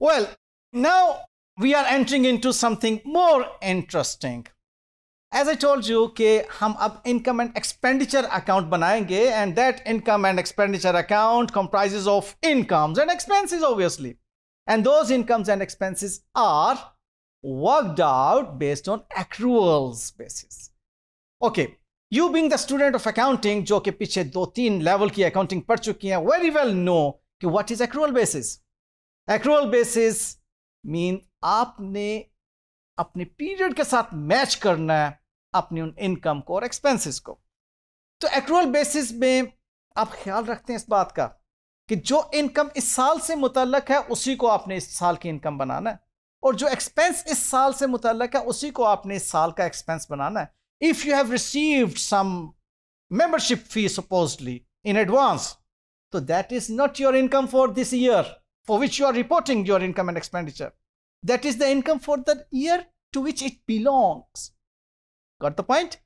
Well, now we are entering into something more interesting. As I told you कि हम an income and expenditure account बनाएंगे and that income and expenditure account comprises of incomes and expenses obviously. And those incomes and expenses are worked out based on accruals basis. Okay, you being the student of accounting जो कि two दो तीन level की accounting very well know what is accrual basis. Accrual basis mean आपने अपने period के साथ match करना है अपनी उन इनकम को और एक्सपेंसेस को तो एक्रोअल बेसिस में आप ख्याल रखते हैं इस बात का कि जो इनकम इस साल से मुतलक है उसी को आपने इस साल की इनकम बनाना है और जो एक्सपेंस इस साल से मुतलक है उसी को आपने इस साल का एक्सपेंस बनाना है if you have received some membership fee supposedly in advance तो that is not your income for this year for which you are reporting your income and expenditure. That is the income for the year to which it belongs. Got the point?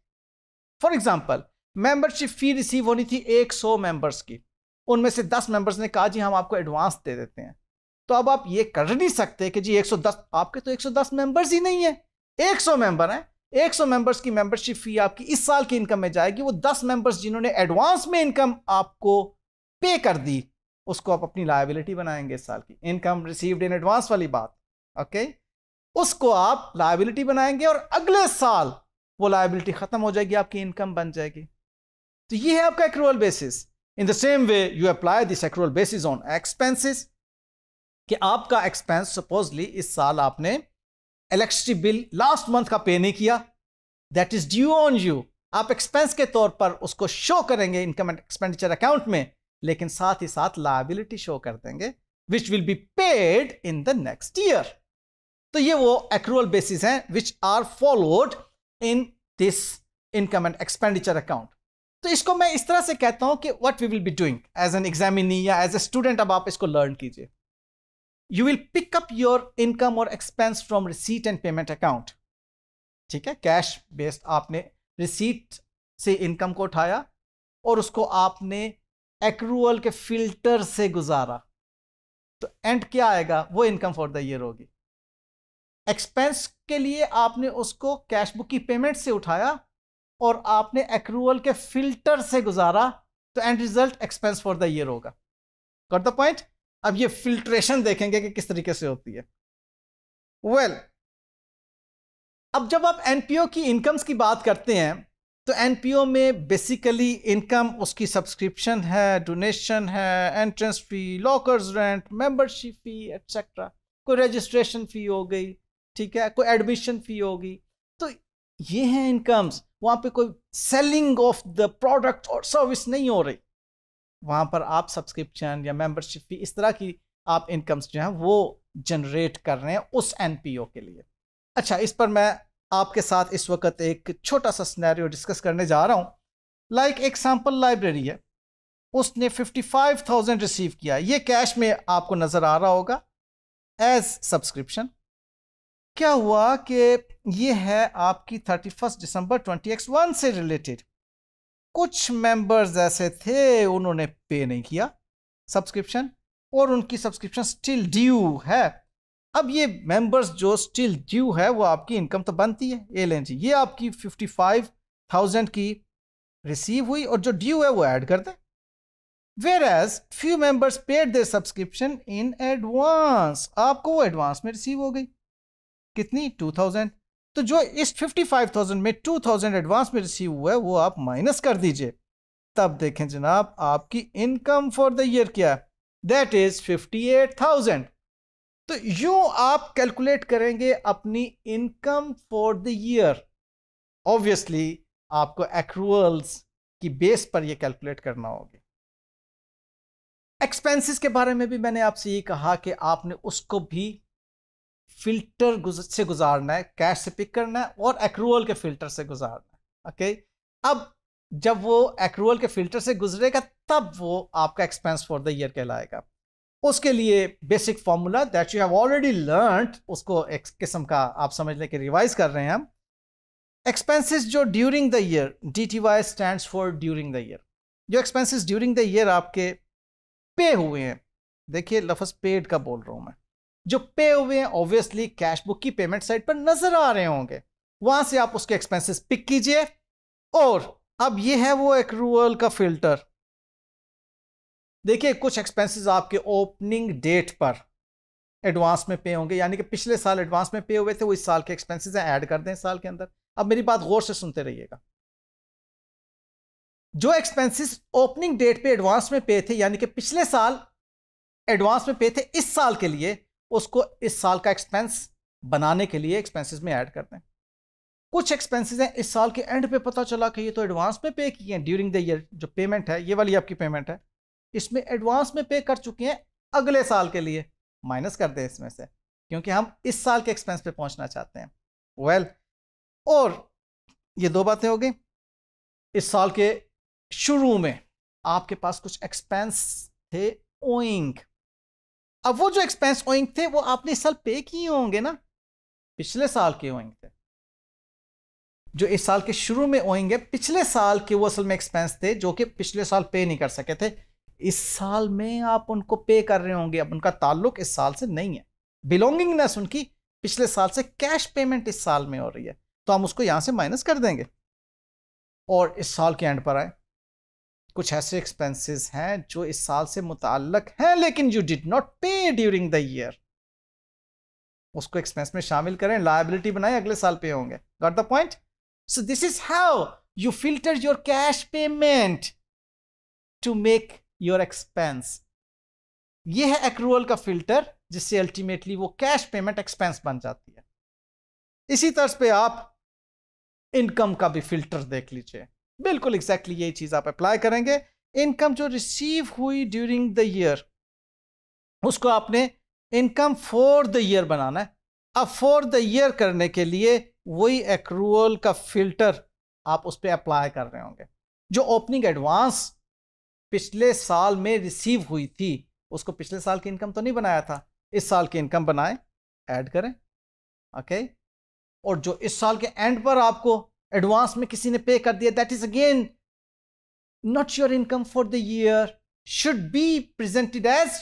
For example membership fee receive होनी थी 100 members की उनमें से 10 members ने कहा जी हम आपको advance दे देते हैं तो अब आप ये कर नहीं सकते कि जी 110 आपके तो 110 मेंबर्स ही नहीं है 100 मेंबर हैं 100 मेंबर्स की मेंबरशिप फी आपकी इस साल की इनकम में जाएगी वो 10 मेंबर्स जिन्होंने एडवांस में इनकम आपको पे कर दी उसको आप अपनी लाइबिलिटी बनाएंगे इस साल की इनकम रिसीव्ड इन एडवांस वाली बात ओके उसको आप लाइबिलिटी बनाएंगे और अगले साल वो लाइबिलिटी खत्म हो जाएगी आपकी इनकम बन जाएगी तो ये है आपका accrual basis in the same way you apply this एक बेसिस ऑन एक्सपेंसिस कि आपका एक्सपेंस सपोजली इस साल आपने इलेक्ट्रिसिटी बिल लास्ट मंथ का पे नहीं किया that is due on you आप एक्सपेंस के तौर पर उसको शो करेंगे इनकम एंड एक्सपेंडिचर अकाउंट में लेकिन साथ ही साथ लाइबिलिटी शो कर देंगे which will be paid in the next year तो ये वो एक्रूअल बेसिस हैं which are followed in this income and expenditure account तो इसको मैं इस तरह से कहता हूं कि what we will be doing as an examinee या एज ए स्टूडेंट अब आप इसको लर्न कीजिए you will pick up your income और expense from receipt and payment account ठीक है कैश बेस्ड आपने रिसीट से इनकम को उठाया और उसको आपने एक्रूअल के फिल्टर से गुजारा तो एंड क्या आएगा वो इनकम फॉर द ईयर होगी एक्सपेंस के लिए आपने उसको कैश बुक की पेमेंट से उठाया और आपने एक्रूअल के फिल्टर से गुजारा तो end result expense for the year होगा गॉट द पॉइंट अब ये फिल्ट्रेशन देखेंगे कि किस तरीके से होती है वेल well, अब जब आप एनपीओ की इनकम्स की बात करते हैं तो एनपीओ में बेसिकली इनकम उसकी सब्सक्रिप्शन है डोनेशन है entrance fee lockers rent membership fee etcetera कोई रजिस्ट्रेशन फ़ी हो गई ठीक है कोई एडमिशन फ़ी होगी तो ये हैं इनकम्स वहाँ पे कोई सेलिंग ऑफ द प्रोडक्ट और सर्विस नहीं हो रही वहाँ पर आप सब्सक्रिप्शन या मेंबरशिप फ़ी इस तरह की आप इनकम्स जो हैं वो जनरेट कर रहे हैं उस एनपीओ के लिए अच्छा इस पर मैं आपके साथ इस वक्त एक छोटा सा स्नैरियो डिस्कस करने जा रहा हूँ लाइक एक सैम्पल लाइब्रेरी है उसने 55,000 रिसीव किया ये कैश में आपको नज़र आ रहा होगा एज सब्सक्रिप्शन क्या हुआ कि ये है आपकी 31 दिसंबर 20x1 से रिलेटेड कुछ मेंबर्स ऐसे थे उन्होंने पे नहीं किया सब्सक्रिप्शन और उनकी सब्सक्रिप्शन स्टिल ड्यू है अब ये मेंबर्स जो स्टिल ड्यू है वो आपकी इनकम तो बनती है एल लेन जी ये आपकी फिफ्टी फाइव थाउजेंड की रिसीव हुई और जो ड्यू है वो ऐड कर दें whereas few members paid their subscription in advance आपको वो एडवांस में रिसीव हो गई कितनी टू थाउजेंड तो जो इस फिफ्टी फाइव थाउजेंड में टू थाउजेंड एडवांस में रिसीव हुआ है वो आप माइनस कर दीजिए तब देखें जनाब आपकी इनकम फॉर द ईयर क्या है that is fifty eight thousand तो यूं आप कैलकुलेट करेंगे अपनी income for the year obviously आपको एक्रूअल्स की बेस पर यह कैलकुलेट करना होगा एक्सपेंसेस के बारे में भी मैंने आपसे ये कहा कि आपने उसको भी फिल्टर से गुजारना है कैश से पिक करना है और एक्रूअल के फिल्टर से गुजारना है ओके अब जब वो एक्रूअल के फिल्टर से गुजरेगा तब वो आपका एक्सपेंस फॉर द ईयर कहलाएगा उसके लिए basic formula that you have already learn उसको एक किस्म का आप समझ लें कि रिवाइज कर रहे हैं हम एक्सपेंसेस जो during the year D T Y stand for during the year जो एक्सपेंसेस ड्यूरिंग द ईयर आपके पे हुए हैं देखिए लफज पेड का बोल रहा हूँ मैं जो पे हुए हैं ऑब्वियसली कैश बुक की पेमेंट साइट पर नजर आ रहे होंगे वहां से आप उसके एक्सपेंसिस पिक कीजिए और अब ये है वो रूअल का फिल्टर देखिए कुछ एक्सपेंसेस आपके ओपनिंग डेट पर एडवांस में पे होंगे यानी कि पिछले साल एडवांस में पे हुए थे वो इस साल के एक्सपेंसेस हैं ऐड कर दें साल के अंदर अब मेरी बात गौर से सुनते रहिएगा जो एक्सपेंसेस ओपनिंग डेट पे एडवांस में पे थे यानी कि पिछले साल एडवांस में पे थे इस साल के लिए उसको इस साल का एक्सपेंस बनाने के लिए एक्सपेंसिस में ऐड कर दें कुछ एक्सपेंसिस हैं इस साल के एंड पे पता चला कि ये तो एडवांस में पे किए हैं ड्यूरिंग द ईयर जो पेमेंट है ये वाली आपकी पेमेंट है इसमें एडवांस में पे कर चुके हैं अगले साल के लिए माइनस कर दें इसमें से क्योंकि हम इस साल के एक्सपेंस पे पहुंचना चाहते हैं वेल well, और ये दो बातें हो गई इस साल के शुरू में आपके पास कुछ एक्सपेंस थे ओइंग अब वो जो एक्सपेंस ओइंग थे वो आपने इस साल पे किए होंगे ना पिछले साल के ओइंग थे जो इस साल के शुरू में है पिछले साल के वो असल में एक्सपेंस थे जो कि पिछले साल पे नहीं कर सके थे इस साल में आप उनको पे कर रहे होंगे अब उनका ताल्लुक इस साल से नहीं है बिलोंगिंगनेस उनकी पिछले साल से कैश पेमेंट इस साल में हो रही है तो हम उसको यहां से माइनस कर देंगे और इस साल के एंड पर आए कुछ ऐसे एक्सपेंसेस हैं जो इस साल से मुताल हैं लेकिन you did not pay during the year उसको एक्सपेंस में शामिल करें लाइबिलिटी बनाए अगले साल पे होंगे got the point so this is how you filter your cash payment to make your expense ये है एक्रूअल का फिल्टर जिससे अल्टीमेटली वो कैश पेमेंट एक्सपेंस बन जाती है इसी तर्ज पे आप इनकम का भी फिल्टर देख लीजिए बिल्कुल एग्जैक्टली exactly यही चीज आप अप्लाई करेंगे इनकम जो रिसीव हुई ड्यूरिंग द ईयर उसको आपने इनकम फॉर द ईयर बनाना है अब फॉर द ईयर करने के लिए वही एक्रूअल का फिल्टर आप उस पर अप्लाई कर रहे होंगे जो ओपनिंग एडवांस पिछले साल में रिसीव हुई थी उसको पिछले साल की इनकम तो नहीं बनाया था इस साल की इनकम बनाए ऐड करें ओके और जो इस साल के एंड पर आपको एडवांस में किसी ने पे कर दिया that is again not your income for the year should be presented as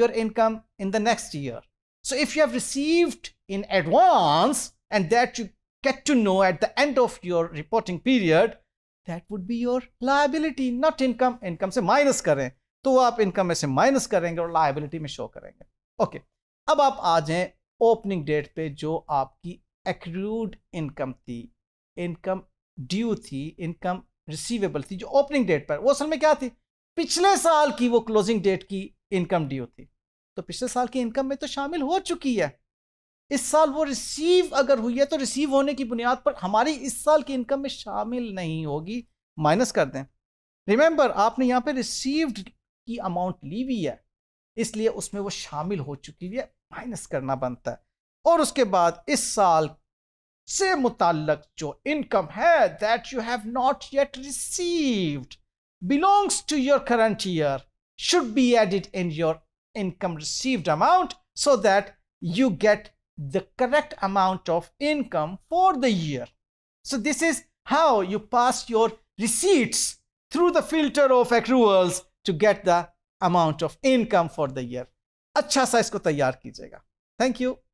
your income in the next year so if you have received in advance and that you get to know at the end of your reporting period that would be your liability not income income से minus करें तो आप income में से minus करेंगे और liability में show करेंगे ओके okay. अब आप आ जाएं ओपनिंग डेट पे जो आपकी एक्रूड इनकम थी इनकम ड्यू थी इनकम रिसीवेबल थी जो ओपनिंग डेट पर वो असल में क्या थी पिछले साल की वो क्लोजिंग डेट की इनकम ड्यू थी तो पिछले साल की इनकम में तो शामिल हो चुकी है इस साल वो रिसीव अगर हुई है तो रिसीव होने की बुनियाद पर हमारी इस साल की इनकम में शामिल नहीं होगी माइनस कर दें रिमेंबर आपने यहाँ पे रिसीव्ड की अमाउंट ली हुई है इसलिए उसमें वो शामिल हो चुकी है माइनस करना बनता है और उसके बाद इस साल से मुतालक जो इनकम है that you have not yet received belongs to your current year should be added in your income received amount so that you get the correct amount of income for the year. So this is how you pass your receipts through the filter of accruals to get the amount of income for the year. अच्छा सा इसको तैयार कीजिएगा